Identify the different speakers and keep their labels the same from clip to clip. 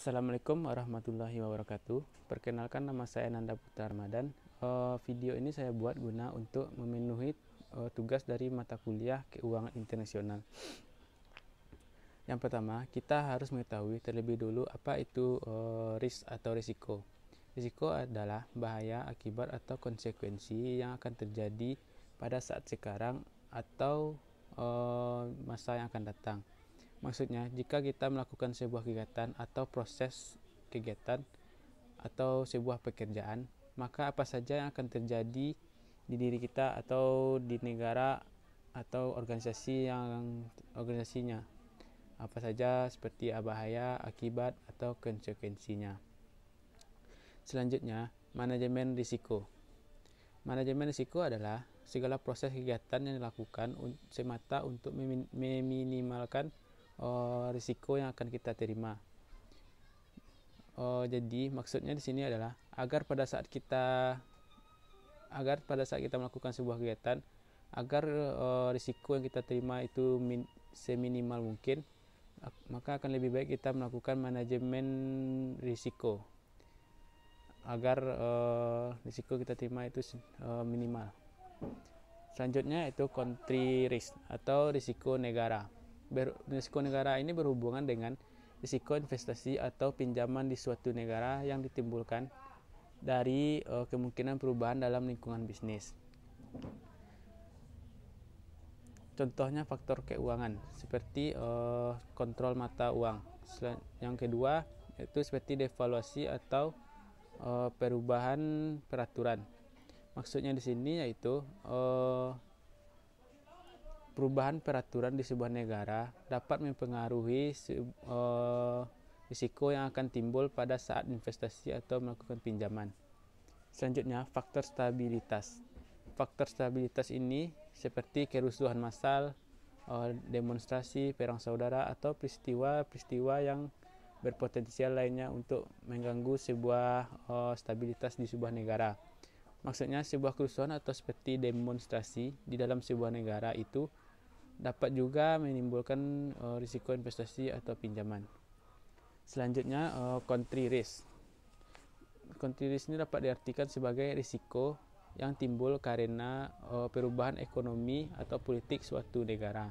Speaker 1: Assalamualaikum warahmatullahi wabarakatuh. Perkenalkan nama saya Nanda Putra Ramadan. Uh, video ini saya buat guna untuk memenuhi uh, tugas dari mata kuliah keuangan internasional. Yang pertama, kita harus mengetahui terlebih dulu apa itu uh, risk atau risiko. Risiko adalah bahaya akibat atau konsekuensi yang akan terjadi pada saat sekarang atau masa yang akan datang. Maksudnya, jika kita melakukan sebuah kegiatan atau proses kegiatan atau sebuah pekerjaan, maka apa saja yang akan terjadi di diri kita atau di negara atau organisasi yang organisasinya. Apa saja seperti bahaya, akibat atau konsekuensinya. Selanjutnya, manajemen risiko. Manajemen risiko adalah segala proses kegiatan yang dilakukan semata untuk meminimalkan uh, risiko yang akan kita terima. Uh, jadi maksudnya di sini adalah agar pada saat kita agar pada saat kita melakukan sebuah kegiatan agar uh, risiko yang kita terima itu min, seminimal mungkin maka akan lebih baik kita melakukan manajemen risiko agar uh, risiko kita terima itu uh, minimal. Selanjutnya itu country risk atau risiko negara ber, risiko negara ini berhubungan dengan risiko investasi atau pinjaman di suatu negara yang ditimbulkan dari uh, kemungkinan perubahan dalam lingkungan bisnis. Contohnya faktor keuangan seperti uh, kontrol mata uang. Yang kedua itu seperti devaluasi atau uh, perubahan peraturan. Maksudnya di sini yaitu uh, perubahan peraturan di sebuah negara dapat mempengaruhi eh, risiko yang akan timbul pada saat investasi atau melakukan pinjaman. Selanjutnya, faktor stabilitas. Faktor stabilitas ini seperti kerusuhan massal, eh, demonstrasi, perang saudara, atau peristiwa-peristiwa yang berpotensial lainnya untuk mengganggu sebuah uh, stabilitas di sebuah negara. Maksudnya sebuah kerusuhan atau seperti demonstrasi di dalam sebuah negara itu dapat juga menimbulkan uh, risiko investasi atau pinjaman. Selanjutnya uh, country risk. Country risk ini dapat diartikan sebagai risiko yang timbul karena uh, perubahan ekonomi atau politik suatu negara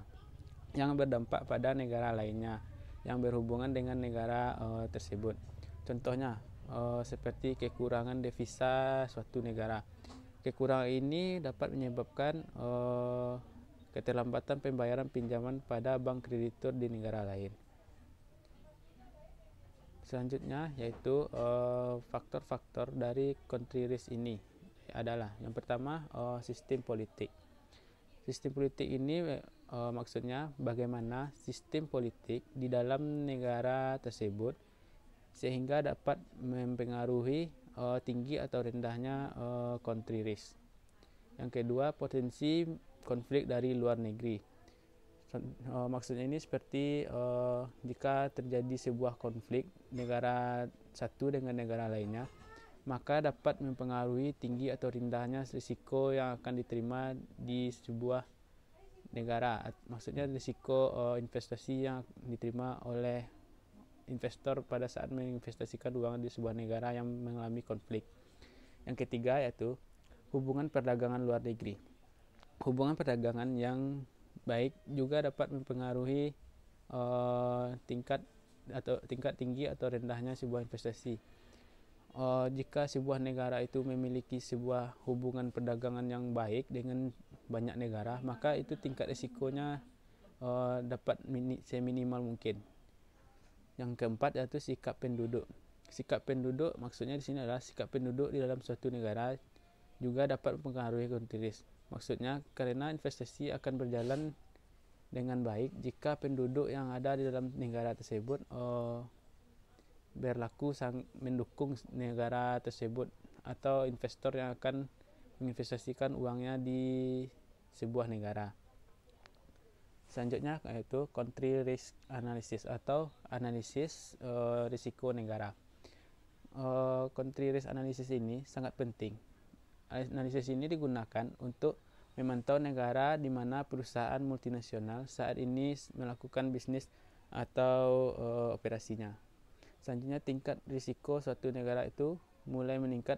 Speaker 1: yang berdampak pada negara lainnya yang berhubungan dengan negara uh, tersebut. Contohnya uh, seperti kekurangan devisa suatu negara. Kekurangan ini dapat menyebabkan uh, keterlambatan pembayaran pinjaman pada bank kreditur di negara lain. Selanjutnya yaitu eh, faktor-faktor uh, dari country risk ini adalah yang pertama uh, sistem politik. Sistem politik ini uh, maksudnya bagaimana sistem politik di dalam negara tersebut sehingga dapat mempengaruhi tinggi atau rendahnya country risk. Yang kedua potensi konflik dari luar negeri. Eh, maksudnya ini seperti uh, jika terjadi sebuah konflik negara satu dengan negara lainnya, maka dapat mempengaruhi tinggi atau rendahnya risiko yang akan diterima di sebuah negara. Maksudnya risiko uh, investasi yang diterima oleh investor pada saat menginvestasikan uang di sebuah negara yang mengalami konflik. Yang ketiga yaitu hubungan perdagangan luar negeri hubungan perdagangan yang baik juga dapat mempengaruhi uh, tingkat atau tingkat tinggi atau rendahnya sebuah investasi. Uh, jika sebuah negara itu memiliki sebuah hubungan perdagangan yang baik dengan banyak negara, maka itu tingkat risikonya uh, dapat mini, seminimal mungkin. Yang keempat yaitu sikap penduduk. Sikap penduduk maksudnya di sini adalah sikap penduduk di dalam suatu negara juga dapat mempengaruhi country Maksudnya karena investasi akan berjalan dengan baik jika penduduk yang ada di dalam negara tersebut uh, berlaku sang mendukung negara tersebut atau investor yang akan menginvestasikan uangnya di sebuah negara. Selanjutnya yaitu country risk analysis atau analisis uh, risiko negara. Uh, country risk analysis ini sangat penting Analisis ini digunakan untuk memantau negara di mana perusahaan multinasional saat ini melakukan bisnis atau uh, operasinya. Selanjutnya tingkat risiko suatu negara itu mulai meningkat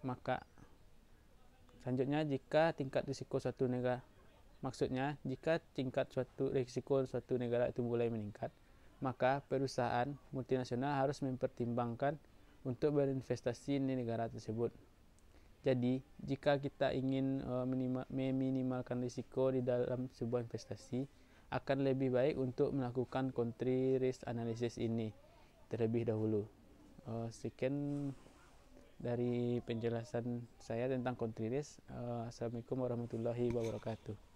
Speaker 1: maka selanjutnya jika tingkat risiko suatu negara maksudnya jika tingkat suatu risiko suatu negara itu mulai meningkat maka perusahaan multinasional harus mempertimbangkan untuk berinvestasi di negara tersebut. Jadi, jika kita ingin uh, eh, minima, meminimalkan risiko di dalam sebuah investasi, akan lebih baik untuk melakukan country risk analysis ini terlebih dahulu. Uh, sekian dari penjelasan saya tentang country risk. Uh, Assalamualaikum warahmatullahi wabarakatuh.